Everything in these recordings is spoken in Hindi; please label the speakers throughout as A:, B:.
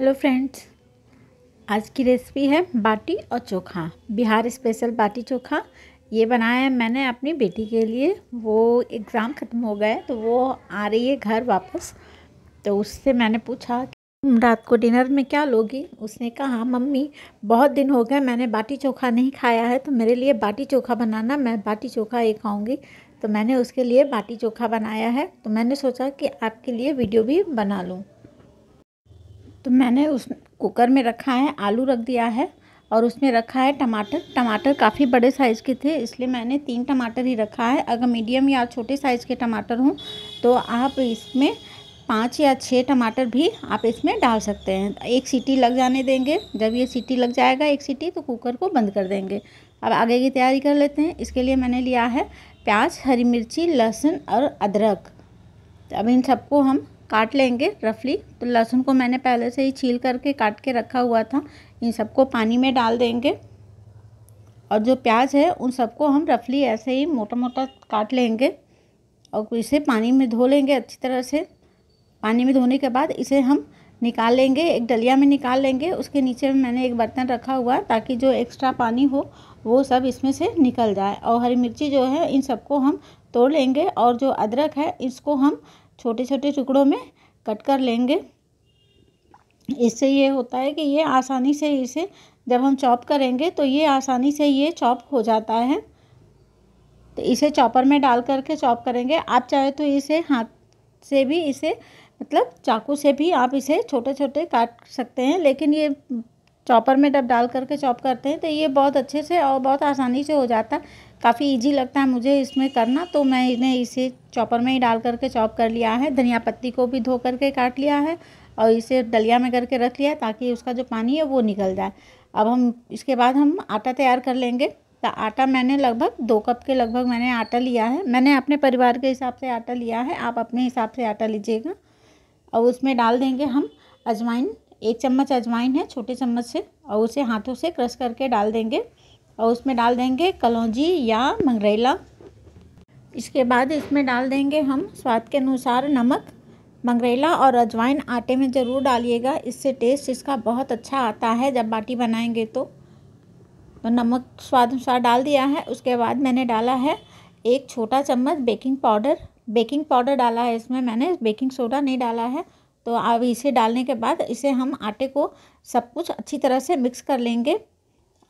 A: हेलो फ्रेंड्स आज की रेसिपी है बाटी और चोखा बिहार स्पेशल बाटी चोखा ये बनाया है मैंने अपनी बेटी के लिए वो एग्ज़ाम ख़त्म हो गया तो वो आ रही है घर वापस तो उससे मैंने पूछा रात को डिनर में क्या लोगी उसने कहा हाँ मम्मी बहुत दिन हो गए मैंने बाटी चोखा नहीं खाया है तो मेरे लिए बाटी चोखा बनाना मैं बाटी चोखा ही खाऊँगी तो मैंने उसके लिए बाटी चोखा बनाया है तो मैंने सोचा कि आपके लिए वीडियो भी बना लूँ तो मैंने उस कुकर में रखा है आलू रख दिया है और उसमें रखा है टमाटर टमाटर काफ़ी बड़े साइज़ के थे इसलिए मैंने तीन टमाटर ही रखा है अगर मीडियम या छोटे साइज़ के टमाटर हों तो आप इसमें पाँच या छः टमाटर भी आप इसमें डाल सकते हैं एक सीटी लग जाने देंगे जब ये सीटी लग जाएगा एक सीटी तो कुकर को बंद कर देंगे अब आगे की तैयारी कर लेते हैं इसके लिए मैंने लिया है प्याज हरी मिर्ची लहसुन और अदरक अब इन सबको हम काट लेंगे रफली तो लहसुन को मैंने पहले से ही छील करके काट के रखा हुआ था इन सबको पानी में डाल देंगे और जो प्याज है उन सबको हम रफली ऐसे ही मोटा मोटा काट लेंगे और इसे पानी में धो लेंगे अच्छी तरह से पानी में धोने के बाद इसे हम निकाल लेंगे एक डलिया में निकाल लेंगे उसके नीचे में मैंने एक बर्तन रखा हुआ है ताकि जो एक्स्ट्रा पानी हो वो सब इसमें से निकल जाए और हरी मिर्ची जो है इन सबको हम तोड़ लेंगे और जो अदरक है इसको हम छोटे छोटे टुकड़ों में कट कर लेंगे इससे ये होता है कि ये आसानी से इसे जब हम चॉप करेंगे तो ये आसानी से ये चॉप हो जाता है तो इसे चॉपर में डाल करके चॉप करेंगे आप चाहे तो इसे हाथ से भी इसे मतलब चाकू से भी आप इसे छोटे छोटे काट सकते हैं लेकिन ये चॉपर में डब डाल करके चॉप करते हैं तो ये बहुत अच्छे से और बहुत आसानी से हो जाता है काफ़ी इजी लगता है मुझे इसमें करना तो मैंने इसे चॉपर में ही डाल करके चॉप कर लिया है धनिया पत्ती को भी धो करके काट लिया है और इसे डलिया में करके रख लिया ताकि उसका जो पानी है वो निकल जाए अब हम इसके बाद हम आटा तैयार कर लेंगे तो आटा मैंने लगभग दो कप के लगभग मैंने आटा लिया है मैंने अपने परिवार के हिसाब से आटा लिया है आप अपने हिसाब से आटा लीजिएगा और उसमें डाल देंगे हम अजवाइन एक चम्मच अजवाइन है छोटे चम्मच से और उसे हाथों से क्रश करके डाल देंगे और उसमें डाल देंगे कलौजी या मंगरेला इसके बाद इसमें डाल देंगे हम स्वाद के अनुसार नमक मंगरेला और अजवाइन आटे में ज़रूर डालिएगा इससे टेस्ट इसका बहुत अच्छा आता है जब बाटी बनाएंगे तो तो नमक स्वाद अनुसार डाल दिया है उसके बाद मैंने डाला है एक छोटा चम्मच बेकिंग पाउडर बेकिंग पाउडर डाला है इसमें मैंने बेकिंग सोडा नहीं डाला है तो अब इसे डालने के बाद इसे हम आटे को सब कुछ अच्छी तरह से मिक्स कर लेंगे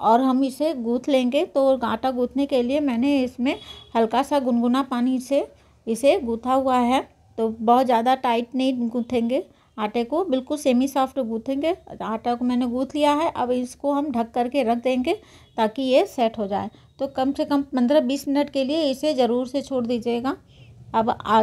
A: और हम इसे गूँथ लेंगे तो आटा गूँथने के लिए मैंने इसमें हल्का सा गुनगुना पानी से इसे गूँथा हुआ है तो बहुत ज़्यादा टाइट नहीं गूँथेंगे आटे को बिल्कुल सेमी सॉफ्ट गूँथेंगे आटा को मैंने गूँथ लिया है अब इसको हम ढक करके रख देंगे ताकि ये सेट हो जाए तो कम से कम पंद्रह बीस मिनट के लिए इसे ज़रूर से छोड़ दीजिएगा अब आ,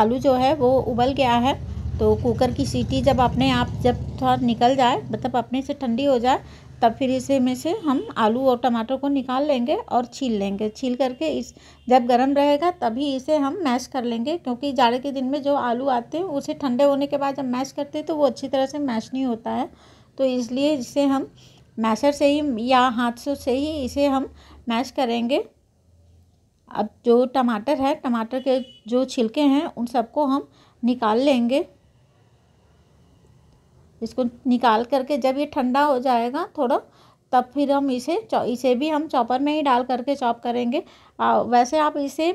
A: आलू जो है वो उबल गया है तो कुकर की सीटी जब अपने आप जब थोड़ा निकल जाए मतलब अपने से ठंडी हो जाए तब फिर इसे में से हम आलू और टमाटर को निकाल लेंगे और छील लेंगे छील करके इस जब गर्म रहेगा तभी इसे हम मैश कर लेंगे क्योंकि जाड़े के दिन में जो आलू आते हैं उसे ठंडे होने के बाद जब मैश करते हैं तो वो अच्छी तरह से मैश नहीं होता है तो इसलिए इसे हम मैशर से ही या हाथ से ही इसे हम मैश करेंगे अब जो टमाटर है टमाटर के जो छिलके हैं उन सबको हम निकाल लेंगे इसको निकाल करके जब ये ठंडा हो जाएगा थोड़ा तब फिर हम इसे इसे भी हम चॉपर में ही डाल करके चॉप करेंगे आ, वैसे आप इसे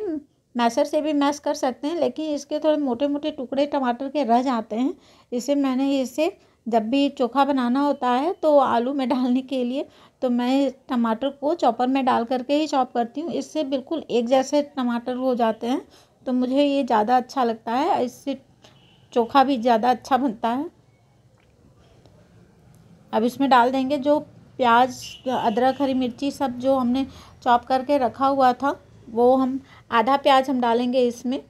A: मैसर से भी मैश कर सकते हैं लेकिन इसके थोड़े मोटे मोटे टुकड़े टमाटर के रह जाते हैं इसे मैंने इसे जब भी चोखा बनाना होता है तो आलू में डालने के लिए तो मैं टमाटर को चॉपर में डाल करके ही चॉप करती हूँ इससे बिल्कुल एक जैसे टमाटर हो जाते हैं तो मुझे ये ज़्यादा अच्छा लगता है इससे चोखा भी ज़्यादा अच्छा बनता है अब इसमें डाल देंगे जो प्याज अदरक हरी मिर्ची सब जो हमने चॉप करके रखा हुआ था वो हम आधा प्याज हम डालेंगे इसमें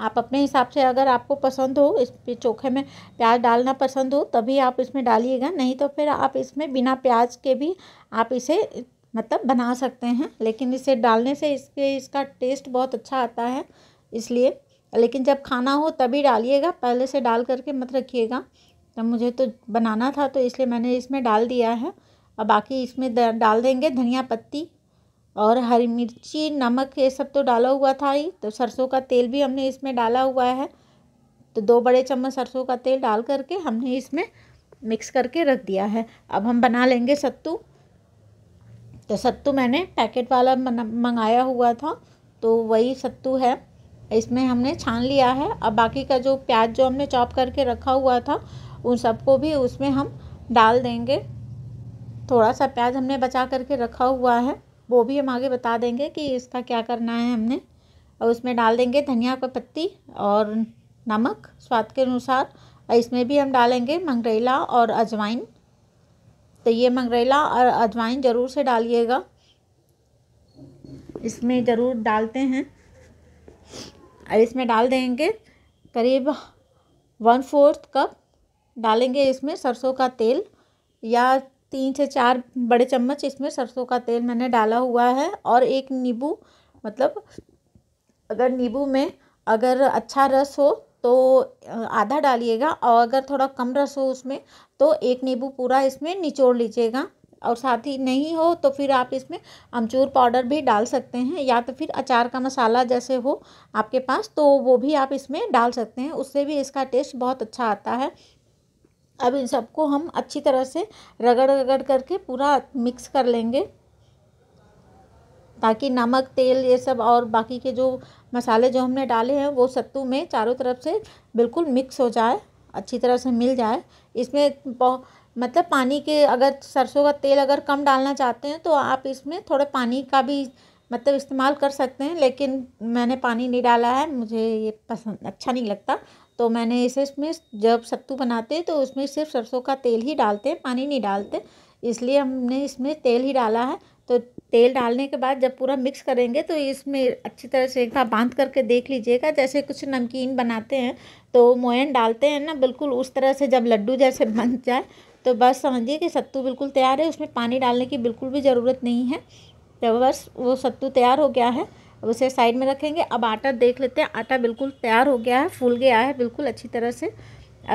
A: आप अपने हिसाब से अगर आपको पसंद हो इस चोखे में प्याज डालना पसंद हो तभी आप इसमें डालिएगा नहीं तो फिर आप इसमें बिना प्याज के भी आप इसे मतलब बना सकते हैं लेकिन इसे डालने से इसके इसका टेस्ट बहुत अच्छा आता है इसलिए लेकिन जब खाना हो तभी डालिएगा पहले से डाल करके मत रखिएगा तो मुझे तो बनाना था तो इसलिए मैंने इसमें डाल दिया है अब बाकी इसमें डाल देंगे धनिया पत्ती और हरी मिर्ची नमक ये सब तो डाला हुआ था ही तो सरसों का तेल भी हमने इसमें डाला हुआ है तो दो बड़े चम्मच सरसों का तेल डाल करके हमने इसमें मिक्स करके रख दिया है अब हम बना लेंगे सत्तू तो सत्तू मैंने पैकेट वाला मंगाया हुआ था तो वही सत्तू है इसमें हमने छान लिया है अब बाकी का जो प्याज जो हमने चॉप करके रखा हुआ था उन सबको भी उसमें हम डाल देंगे थोड़ा सा प्याज हमने बचा करके रखा हुआ है वो भी हम आगे बता देंगे कि इसका क्या करना है हमने और उसमें डाल देंगे धनिया का पत्ती और नमक स्वाद के अनुसार और इसमें भी हम डालेंगे मंगरेला और अजवाइन तो ये मंगरेला और अजवाइन ज़रूर से डालिएगा इसमें ज़रूर डालते हैं और इसमें डाल देंगे करीब वन फोर्थ कप डालेंगे इसमें सरसों का तेल या तीन से चार बड़े चम्मच इसमें सरसों का तेल मैंने डाला हुआ है और एक नींबू मतलब अगर नींबू में अगर अच्छा रस हो तो आधा डालिएगा और अगर थोड़ा कम रस हो उसमें तो एक नींबू पूरा इसमें निचोड़ लीजिएगा और साथ ही नहीं हो तो फिर आप इसमें अमचूर पाउडर भी डाल सकते हैं या तो फिर अचार का मसाला जैसे हो आपके पास तो वो भी आप इसमें डाल सकते हैं उससे भी इसका टेस्ट बहुत अच्छा आता है अब इन सबको हम अच्छी तरह से रगड़ रगड़ करके पूरा मिक्स कर लेंगे ताकि नमक तेल ये सब और बाकी के जो मसाले जो हमने डाले हैं वो सत्तू में चारों तरफ से बिल्कुल मिक्स हो जाए अच्छी तरह से मिल जाए इसमें मतलब पानी के अगर सरसों का तेल अगर कम डालना चाहते हैं तो आप इसमें थोड़े पानी का भी मतलब इस्तेमाल कर सकते हैं लेकिन मैंने पानी नहीं डाला है मुझे ये पसंद अच्छा नहीं लगता तो मैंने इसे इसमें जब सत्तू बनाते हैं तो उसमें सिर्फ सरसों का तेल ही डालते हैं पानी नहीं डालते इसलिए हमने इसमें तेल ही डाला है तो तेल डालने के बाद जब पूरा मिक्स करेंगे तो इसमें अच्छी तरह से एक बार बांध करके देख लीजिएगा जैसे कुछ नमकीन बनाते हैं तो मोयन डालते हैं ना बिल्कुल उस तरह से जब लड्डू जैसे बन जाए तो बस समझिए कि सत्तू बिल्कुल तैयार है उसमें पानी डालने की बिल्कुल भी ज़रूरत नहीं है तो बस वो सत्तू तैयार हो गया है अब उसे साइड में रखेंगे अब आटा देख लेते हैं आटा बिल्कुल तैयार हो गया है फूल गया है बिल्कुल अच्छी तरह से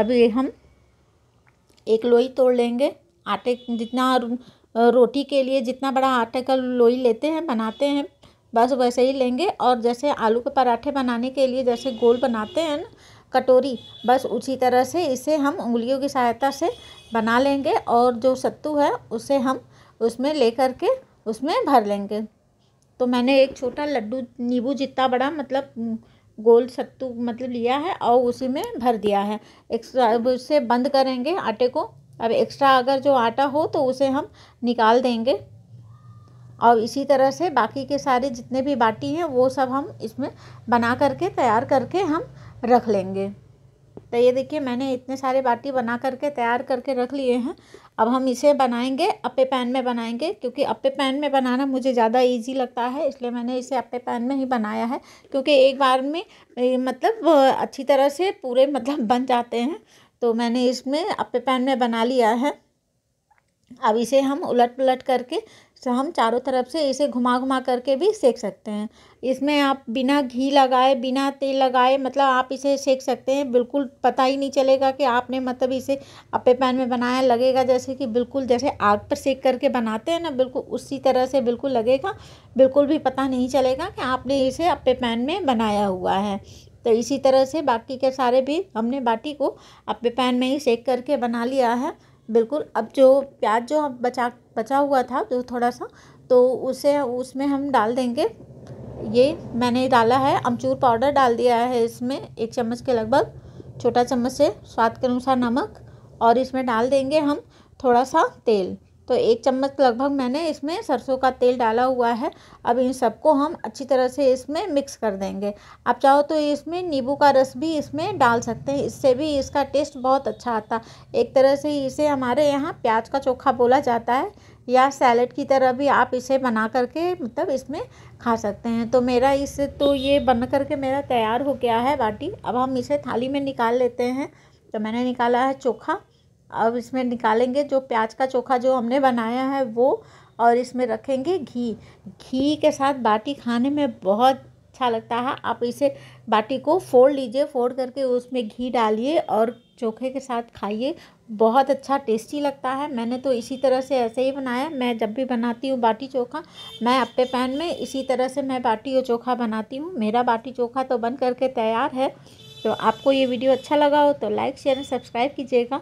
A: अब ये हम एक लोई तोड़ लेंगे आटे जितना रोटी के लिए जितना बड़ा आटे का लोई लेते हैं बनाते हैं बस वैसे ही लेंगे और जैसे आलू के पराठे बनाने के लिए जैसे गोल बनाते हैं ना कटोरी बस उसी तरह से इसे हम उंगलियों की सहायता से बना लेंगे और जो सत्तू है उसे हम उसमें ले करके उसमें भर लेंगे तो मैंने एक छोटा लड्डू नींबू जितना बड़ा मतलब गोल सत्तू मतलब लिया है और उसी में भर दिया है एक्स्ट्रा अब उसे बंद करेंगे आटे को अब एक्स्ट्रा अगर जो आटा हो तो उसे हम निकाल देंगे और इसी तरह से बाकी के सारे जितने भी बाटी हैं वो सब हम इसमें बना करके तैयार करके हम रख लेंगे तो ये देखिए मैंने इतने सारे बाटी बना करके तैयार करके रख लिए हैं अब हम इसे बनाएंगे अप्पे पैन में बनाएंगे क्योंकि अप्पे पैन में बनाना मुझे ज़्यादा इजी लगता है इसलिए मैंने इसे अप्पे पैन में ही बनाया है क्योंकि एक बार में मतलब अच्छी तरह से पूरे मतलब बन जाते हैं तो मैंने इसमें अप्पे पैन में बना लिया है अब इसे हम उलट पुलट करके हम चारों तरफ से इसे घुमा घुमा करके भी सेक सकते हैं इसमें आप बिना घी लगाए बिना तेल लगाए मतलब आप इसे सेक सकते हैं बिल्कुल पता ही नहीं चलेगा कि आपने मतलब इसे अपे पैन में बनाया लगेगा जैसे कि बिल्कुल जैसे आग पर सेक करके बनाते हैं ना बिल्कुल उसी तरह से बिल्कुल लगेगा बिल्कुल भी पता नहीं चलेगा कि आपने इसे अपे पैन में बनाया हुआ है तो इसी तरह से बाकी के सारे भी हमने बाटी को अपे पैन में ही सेक करके बना लिया है बिल्कुल अब जो प्याज जो बचा बचा हुआ था जो थोड़ा सा तो उसे उसमें हम डाल देंगे ये मैंने डाला है अमचूर पाउडर डाल दिया है इसमें एक चम्मच के लगभग छोटा चम्मच से स्वाद के अनुसार नमक और इसमें डाल देंगे हम थोड़ा सा तेल तो एक चम्मच लगभग मैंने इसमें सरसों का तेल डाला हुआ है अब इन सबको हम अच्छी तरह से इसमें मिक्स कर देंगे आप चाहो तो इसमें नींबू का रस भी इसमें डाल सकते हैं इससे भी इसका टेस्ट बहुत अच्छा आता एक तरह से इसे हमारे यहाँ प्याज का चोखा बोला जाता है या सैलड की तरह भी आप इसे बना करके मतलब इसमें खा सकते हैं तो मेरा इस तो ये बन करके मेरा तैयार हो गया है बाटी अब हम इसे थाली में निकाल लेते हैं तो मैंने निकाला है चोखा अब इसमें निकालेंगे जो प्याज का चोखा जो हमने बनाया है वो और इसमें रखेंगे घी घी के साथ बाटी खाने में बहुत अच्छा लगता है आप इसे बाटी को फोड़ लीजिए फोड़ करके उसमें घी डालिए और चोखे के साथ खाइए बहुत अच्छा टेस्टी लगता है मैंने तो इसी तरह से ऐसे ही बनाया मैं जब भी बनाती हूँ बाटी चोखा मैं अपने पैन में इसी तरह से मैं बाटी और चोखा बनाती हूँ मेरा बाटी चोखा तो बन करके तैयार है तो आपको ये वीडियो अच्छा लगा हो तो लाइक शेयर एंड सब्सक्राइब कीजिएगा